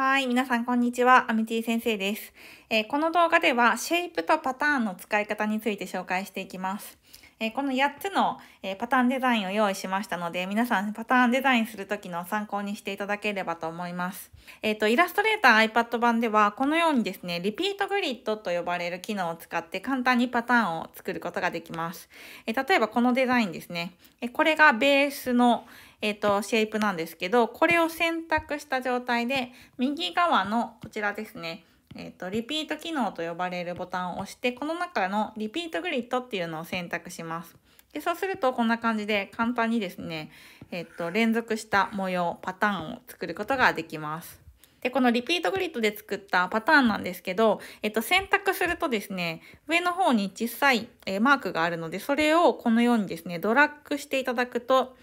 はい、皆さんこんにちは、アミティ先生です、えー、この動画ではシェイプとパターンの使い方について紹介していきます。えこの8つの、えパターンデザインを用意しましたので、皆さんパターンデザインするときの参考にしていただければと思います。えっ、と、イラストレーター iPad 版では、このようにですね、リピートグリッドと呼ばれる機能を使って簡単にパターンを作ることができます。え例えばこのデザインですね。えこれがベースのえっ、ー、と、シェイプなんですけど、これを選択した状態で、右側のこちらですね、えっ、ー、と、リピート機能と呼ばれるボタンを押して、この中のリピートグリッドっていうのを選択します。で、そうするとこんな感じで簡単にですね、えっ、ー、と、連続した模様、パターンを作ることができます。で、このリピートグリッドで作ったパターンなんですけど、えっと、選択するとですね、上の方に小さい、えー、マークがあるので、それをこのようにですね、ドラッグしていただくと、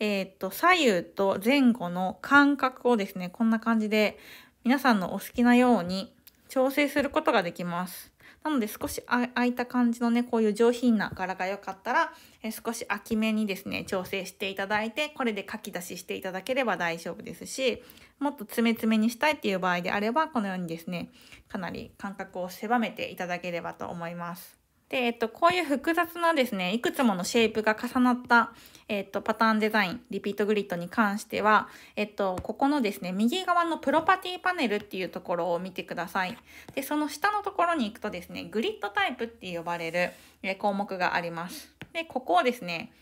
えー、っと、左右と前後の間隔をですね、こんな感じで、皆さんのお好きなように調整することができます。なので少し空いた感じのね、こういう上品な柄が良かったら、え少し空きめにですね、調整していただいて、これで書き出ししていただければ大丈夫ですし、もっと爪めめにしたいっていう場合であれば、このようにですね、かなり間隔を狭めていただければと思います。で、えっと、こういう複雑なですね、いくつものシェイプが重なった、えっと、パターンデザイン、リピートグリッドに関しては、えっと、ここのですね、右側のプロパティパネルっていうところを見てください。で、その下のところに行くとですね、グリッドタイプって呼ばれる項目があります。で、ここをですね、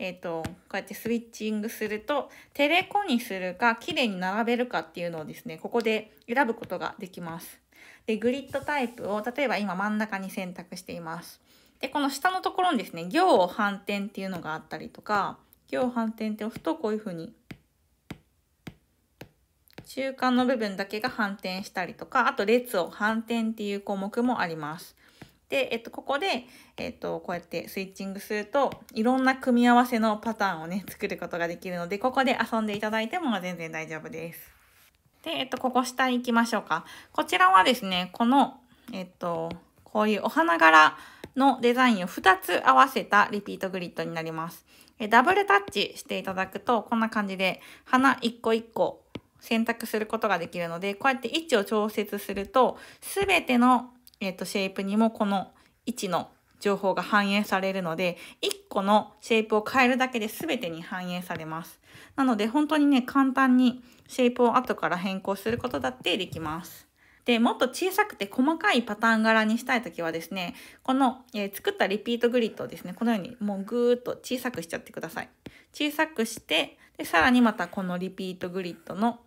えっ、と、こうやってスイッチングすると、テレコにするか、綺麗に並べるかっていうのをですね、ここで選ぶことができます。で、グリッドタイプを、例えば今真ん中に選択しています。で、この下のところにですね、行を反転っていうのがあったりとか、行を反転って押すとこういうふうに、中間の部分だけが反転したりとか、あと列を反転っていう項目もあります。で、えっと、ここで、えっと、こうやってスイッチングすると、いろんな組み合わせのパターンをね、作ることができるので、ここで遊んでいただいても全然大丈夫です。で、えっと、ここ下に行きましょうか。こちらはですね、この、えっと、こういうお花柄のデザインを2つ合わせたリピートグリッドになります。えダブルタッチしていただくと、こんな感じで、花1個1個選択することができるので、こうやって位置を調節すると、すべての、えっと、シェイプにもこの位置の情報が反映されるので、1個のシェイプを変えるだけで全てに反映されます。なので本当にね、簡単にシェイプを後から変更することだってできます。で、もっと小さくて細かいパターン柄にしたいときはですね、この、えー、作ったリピートグリッドをですね、このようにもうぐーっと小さくしちゃってください。小さくして、で、さらにまたこのリピートグリッドの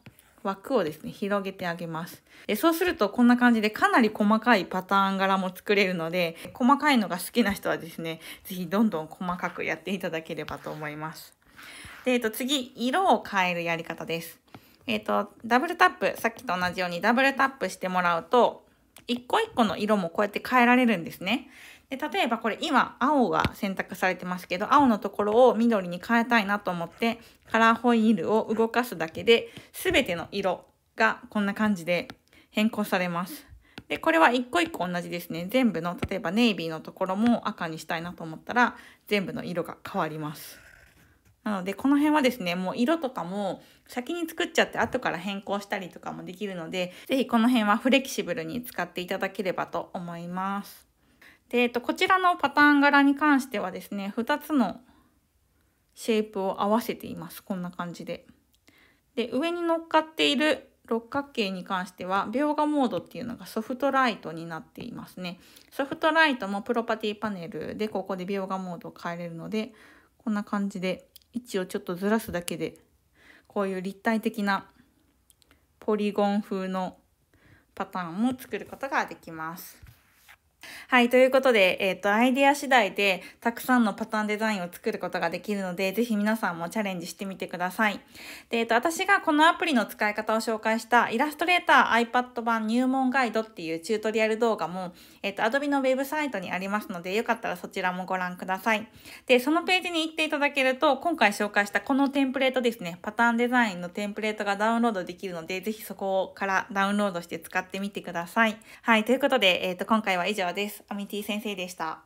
枠をですね、広げてあげます。でそうするとこんな感じでかなり細かいパターン柄も作れるので、細かいのが好きな人はですね、是非どんどん細かくやっていただければと思います。で、えっと、次、色を変えるやり方です。えっと、ダブルタップ、さっきと同じようにダブルタップしてもらうと、一個一個の色もこうやって変えられるんですね。で例えばこれ今青が選択されてますけど青のところを緑に変えたいなと思ってカラーホイールを動かすだけで全ての色がこんな感じで変更されます。で、これは一個一個同じですね。全部の、例えばネイビーのところも赤にしたいなと思ったら、全部の色が変わります。なので、この辺はですね、もう色とかも先に作っちゃって後から変更したりとかもできるので、是非この辺はフレキシブルに使っていただければと思います。で、えっと、こちらのパターン柄に関してはですね、2つのシェイプを合わせています。こんな感じで。で、上に乗っかっている六角形に関しては、描画モードっていうのがソフトライトになっていますね。ソフトライトもプロパティパネルで、ここで描画モードを変えれるので、こんな感じで位置をちょっとずらすだけで、こういう立体的なポリゴン風のパターンも作ることができます。はい。ということで、えっ、ー、と、アイデア次第で、たくさんのパターンデザインを作ることができるので、ぜひ皆さんもチャレンジしてみてください。で、えっ、ー、と、私がこのアプリの使い方を紹介した、イラストレーター iPad 版入門ガイドっていうチュートリアル動画も、えっ、ー、と、Adobe のウェブサイトにありますので、よかったらそちらもご覧ください。で、そのページに行っていただけると、今回紹介したこのテンプレートですね、パターンデザインのテンプレートがダウンロードできるので、ぜひそこからダウンロードして使ってみてください。はい。ということで、えっ、と、今回は以上です。アミティ先生でした。